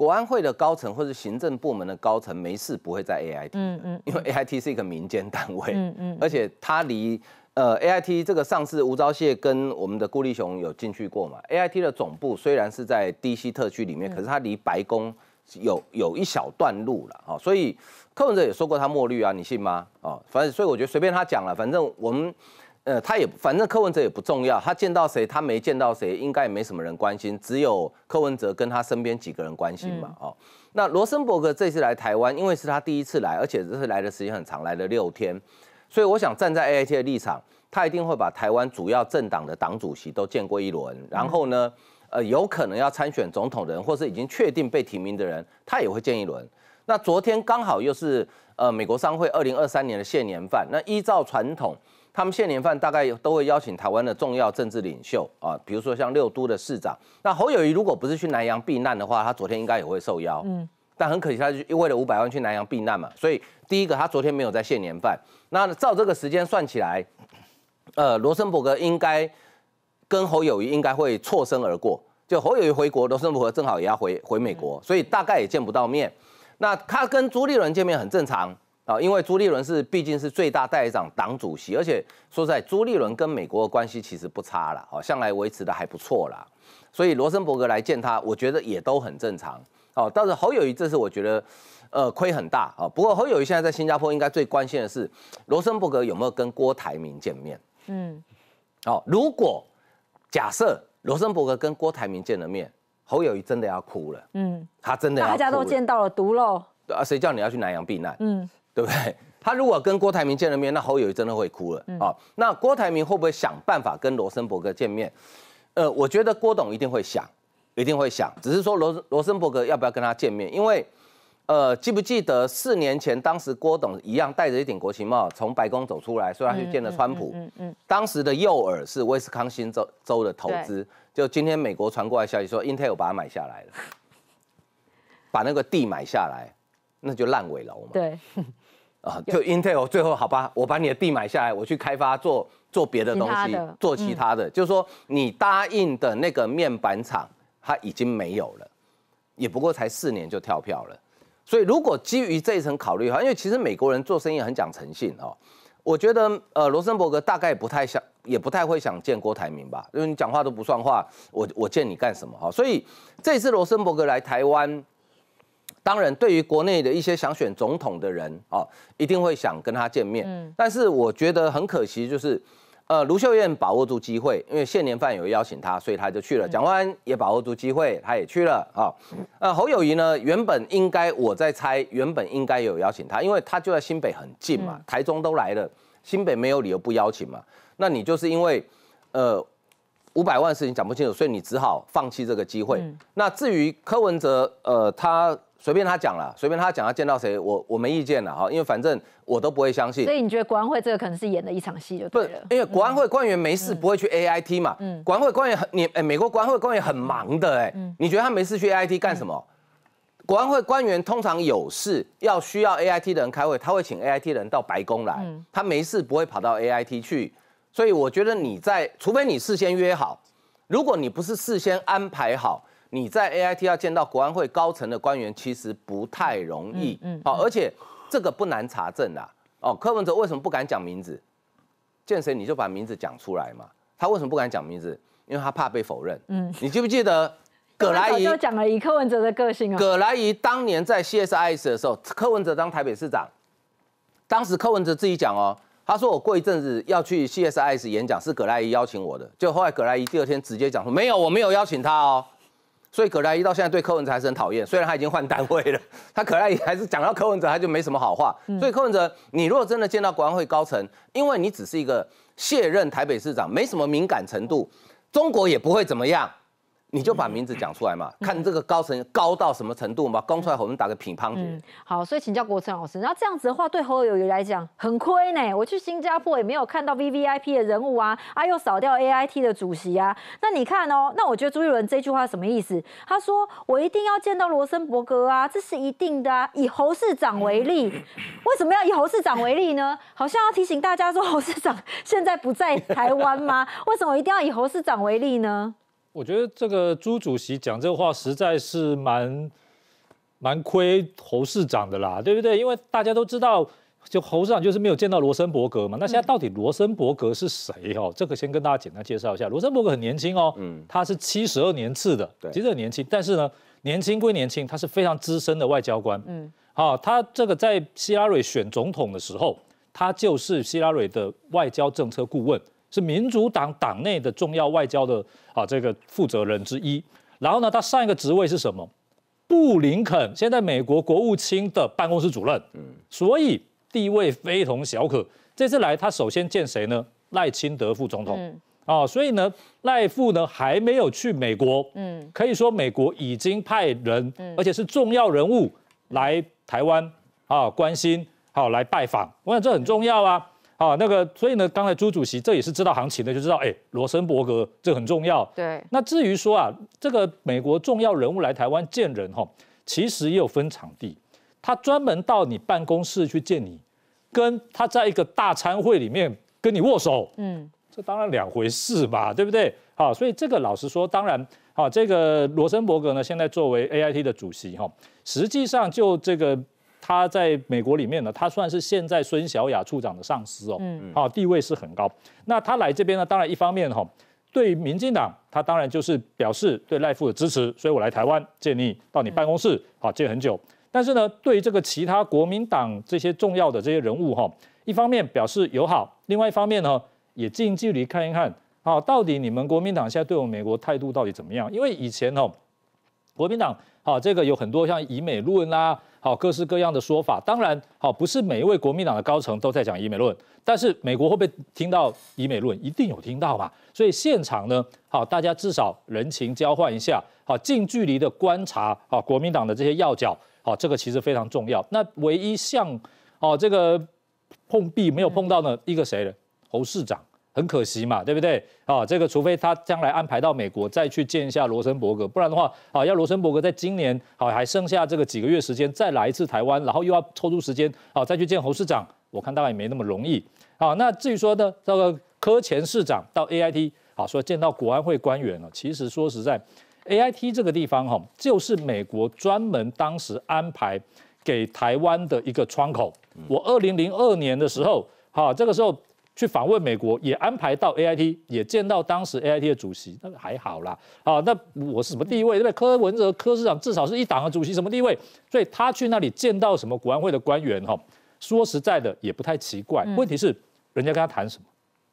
国安会的高层或者行政部门的高层没事不会在 AIT，嗯嗯，因为 AIT 是一个民间单位，嗯嗯，而且它离呃 AIT 这个上市吴钊燮跟我们的顾立雄有进去过嘛，AIT 的总部虽然是在 DC 特区里面，可是它离白宫有有一小段路了，啊，所以柯文哲也说过他墨绿啊，你信吗？哦，反正所以我觉得随便他讲了，反正我们。呃，他也反正柯文哲也不重要，他见到谁，他没见到谁，应该也没什么人关心，只有柯文哲跟他身边几个人关心嘛。哦，那罗森伯格这次来台湾，因为是他第一次来，而且这次来的时间很长，来了六天，所以我想站在 AIT 的立场，他一定会把台湾主要政党的党主席都见过一轮，然后呢，呃，有可能要参选总统人，或是已经确定被提名的人，他也会见一轮。那昨天刚好又是。呃，美国商会二零二三年的现年饭，那依照传统，他们现年饭大概都会邀请台湾的重要政治领袖啊，比如说像六都的市长。那侯友谊如果不是去南洋避难的话，他昨天应该也会受邀。嗯，但很可惜，他为了五百万去南洋避难嘛，所以第一个他昨天没有在现年饭。那照这个时间算起来，呃，罗森伯格应该跟侯友谊应该会错身而过。就侯友谊回国，罗森伯格正好也要回回美国，所以大概也见不到面。那他跟朱立伦见面很正常啊，因为朱立伦是毕竟是最大代长党主席，而且说实在，朱立伦跟美国的关系其实不差了，好，向来维持的还不错啦。所以罗森伯格来见他，我觉得也都很正常哦。倒是侯友谊这次我觉得，呃，亏很大啊。不过侯友谊现在在新加坡应该最关心的是，罗森伯格有没有跟郭台铭见面？嗯，哦，如果假设罗森伯格跟郭台铭见了面。侯友谊真的要哭了，嗯，他真的大家都见到了毒喽，啊，谁叫你要去南洋避难，嗯，对不对？他如果跟郭台铭见了面，那侯友谊真的会哭了哦，那郭台铭会不会想办法跟罗森伯格见面？呃，我觉得郭董一定会想，一定会想，只是说罗罗森伯格要不要跟他见面，因为。呃，记不记得四年前，当时郭董一样戴着一顶国旗帽从白宫走出来，说他去见了川普。嗯嗯。当时的诱饵是威斯康星州州的投资。就今天美国传过来消息说，Intel 把它买下来了，把那个地买下来，那就烂尾嘛，对。啊，就 Intel 最后好吧，我把你的地买下来，我去开发做做别的东西，做其他的。就是说，你答应的那个面板厂，它已经没有了，也不过才四年就跳票了。所以，如果基于这一层考虑，哈，因为其实美国人做生意很讲诚信，哈，我觉得，呃，罗森伯格大概不太想，也不太会想见郭台铭吧，因为你讲话都不算话，我我见你干什么？哈，所以这次罗森伯格来台湾，当然，对于国内的一些想选总统的人，哦，一定会想跟他见面。嗯，但是我觉得很可惜，就是。呃，卢秀燕把握住机会，因为现年范有邀请他，所以他就去了。蒋万也把握住机会，他也去了。啊，呃，侯友谊呢？原本应该我在猜，原本应该有邀请他，因为他就在新北很近嘛，台中都来了，新北没有理由不邀请嘛。那你就是因为，呃，五百万事情讲不清楚，所以你只好放弃这个机会。那至于柯文哲，呃，他。随便他讲了，随便他讲，他见到谁，我我没意见了哈，因为反正我都不会相信。所以你觉得国安会这个可能是演的一场戏就对了。因为国安会官员没事不会去 AIT 嘛，国安会官员很你哎，美国国安会官员很忙的哎，你觉得他没事去 AIT 干什么？国安会官员通常有事要需要 AIT 的人开会，他会请 AIT 的人到白宫来，他没事不会跑到 AIT 去。所以我觉得你在除非你事先约好，如果你不是事先安排好。你在 A I T 要见到国安会高层的官员，其实不太容易。好，而且这个不难查证啦。哦，柯文哲为什么不敢讲名字？见谁你就把名字讲出来嘛。他为什么不敢讲名字？因为他怕被否认。嗯。你记不记得 葛莱仪讲了以柯文哲的个性哦？葛莱仪当年在 C S I S 的时候，柯文哲当台北市长，当时柯文哲自己讲哦，他说我过一阵子要去 C S I S 演讲，是葛莱仪邀请我的。就后来葛莱仪第二天直接讲说，没有，我没有邀请他哦。所以葛莱一到现在对柯文哲还是很讨厌，虽然他已经换单位了，他葛莱伊还是讲到柯文哲他就没什么好话。所以柯文哲，你如果真的见到国安会高层，因为你只是一个卸任台北市长，没什么敏感程度，中国也不会怎么样。你就把名字讲出来嘛，看这个高层高到什么程度嘛，公出来我们打个乒乓球。好，所以请教国成老师，那这样子的话对侯友宜来讲很亏呢。我去新加坡也没有看到 V V I P 的人物啊，啊又少掉 A I T 的主席啊。那你看哦，那我觉得朱一伦这句话是什么意思？他说我一定要见到罗森伯格啊，这是一定的啊。以侯市长为例，为什么要以侯市长为例呢？好像要提醒大家说侯市长现在不在台湾吗？为什么一定要以侯市长为例呢？我觉得这个朱主席讲这话实在是蛮蛮亏侯市长的啦，对不对？因为大家都知道，就侯市长就是没有见到罗森伯格嘛。那现在到底罗森伯格是谁哦？这个先跟大家简单介绍一下，罗森伯格很年轻哦，嗯，他是七十二年次的，对，其实很年轻。但是呢，年轻归年轻，他是非常资深的外交官，嗯，好，他这个在希拉蕊选总统的时候，他就是希拉蕊的外交政策顾问。是民主党党内的重要外交的啊这个负责人之一，然后呢，他上一个职位是什么？布林肯现在美国国务卿的办公室主任，嗯，所以地位非同小可。这次来，他首先见谁呢？赖清德副总统，啊，所以呢，赖副呢还没有去美国，嗯，可以说美国已经派人，而且是重要人物来台湾啊关心，好来拜访，我想这很重要啊。啊，那个，所以呢，刚才朱主席这也是知道行情的，就知道哎，罗森伯格这很重要。对。那至于说啊，这个美国重要人物来台湾见人哈，其实也有分场地，他专门到你办公室去见你，跟他在一个大餐会里面跟你握手，嗯，这当然两回事嘛，对不对？好，所以这个老实说，当然，好，这个罗森伯格呢，现在作为 AIT 的主席哈，实际上就这个。他在美国里面呢，他算是现在孙小雅处长的上司哦，啊，地位是很高。那他来这边呢，当然一方面哈，对民进党，他当然就是表示对赖富的支持，所以我来台湾，建你到你办公室，好借很久。但是呢，对这个其他国民党这些重要的这些人物哈，一方面表示友好，另外一方面呢，也近距离看一看好，到底你们国民党现在对我们美国态度到底怎么样？因为以前哈。国民党好，这个有很多像以美论啊，好各式各样的说法。当然好，不是每一位国民党的高层都在讲以美论，但是美国会会听到以美论，一定有听到嘛。所以现场呢，好大家至少人情交换一下，好近距离的观察好国民党的这些要角，好这个其实非常重要。那唯一像哦这个碰壁没有碰到呢，一个谁呢？侯市长。很可惜嘛，对不对？啊，这个除非他将来安排到美国再去见一下罗森伯格，不然的话，啊，要罗森伯格在今年好还剩下这个几个月时间再来一次台湾，然后又要抽出时间啊再去见侯市长，我看大概也没那么容易。好，那至于说呢，这个科前市长到 A I T，啊，说见到国安会官员了，其实说实在，A I T 这个地方哈，就是美国专门当时安排给台湾的一个窗口。我二零零二年的时候，好，这个时候。去访问美国，也安排到 AIT，也见到当时 AIT 的主席，那还好啦。啊，那我是什么地位？不对？柯文哲、柯市长至少是一党的主席，什么地位？所以他去那里见到什么国安会的官员，哈，说实在的也不太奇怪。问题是人家跟他谈什么？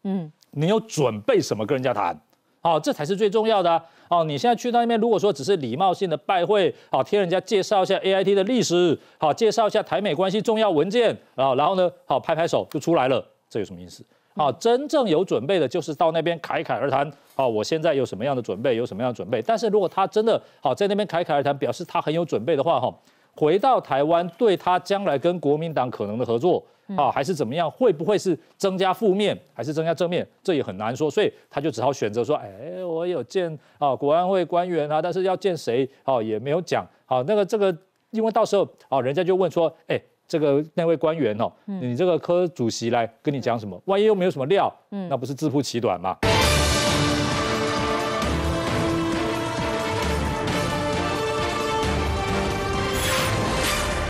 嗯，你有准备什么跟人家谈？好，这才是最重要的啊！哦，你现在去那边，如果说只是礼貌性的拜会，好，听人家介绍一下 AIT 的历史，好，介绍一下台美关系重要文件，然后呢，好拍拍手就出来了。这有什么意思？啊，真正有准备的，就是到那边侃侃而谈。啊，我现在有什么样的准备，有什么样的准备。但是如果他真的，好在那边侃侃而谈，表示他很有准备的话，哈，回到台湾对他将来跟国民党可能的合作，啊，还是怎么样，会不会是增加负面，还是增加正面？这也很难说。所以他就只好选择说，哎，我有见啊国安会官员啊，但是要见谁，啊也没有讲。好，那个这个，因为到时候，啊人家就问说，哎。这个那位官员哦，你这个科主席来跟你讲什么？万一又没有什么料，嗯，那不是自负其短吗？